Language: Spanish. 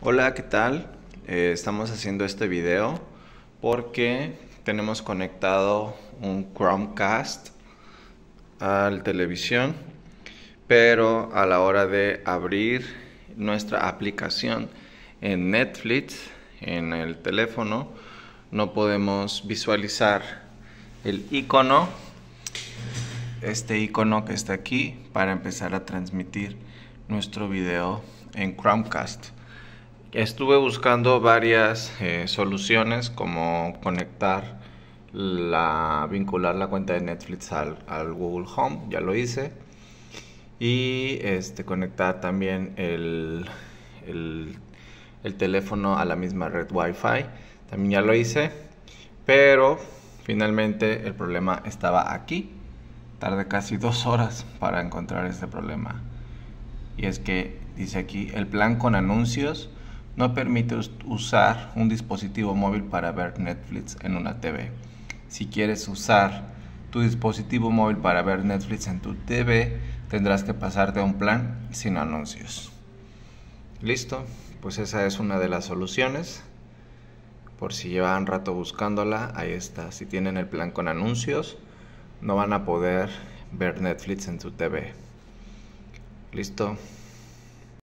Hola, ¿qué tal? Eh, estamos haciendo este video porque tenemos conectado un Chromecast a la televisión, pero a la hora de abrir nuestra aplicación en Netflix, en el teléfono, no podemos visualizar el icono, este icono que está aquí para empezar a transmitir nuestro video en Chromecast. Estuve buscando varias eh, soluciones como conectar la vincular la cuenta de Netflix al, Google Home, ya lo hice. Y este conectar también el, el teléfono a la misma red Wi-Fi, también ya lo hice. Pero finalmente el problema estaba aquí. Tardé casi dos horas para encontrar este problema. Y es que dice aquí el plan con anuncios no permite usar un dispositivo móvil para ver Netflix en una TV. Si quieres usar tu dispositivo móvil para ver Netflix en tu TV, tendrás que pasarte a un plan sin anuncios. Listo, pues esa es una de las soluciones. Por si llevan rato buscándola, ahí está. Si tienen el plan con anuncios, no van a poder ver Netflix en tu TV. Listo.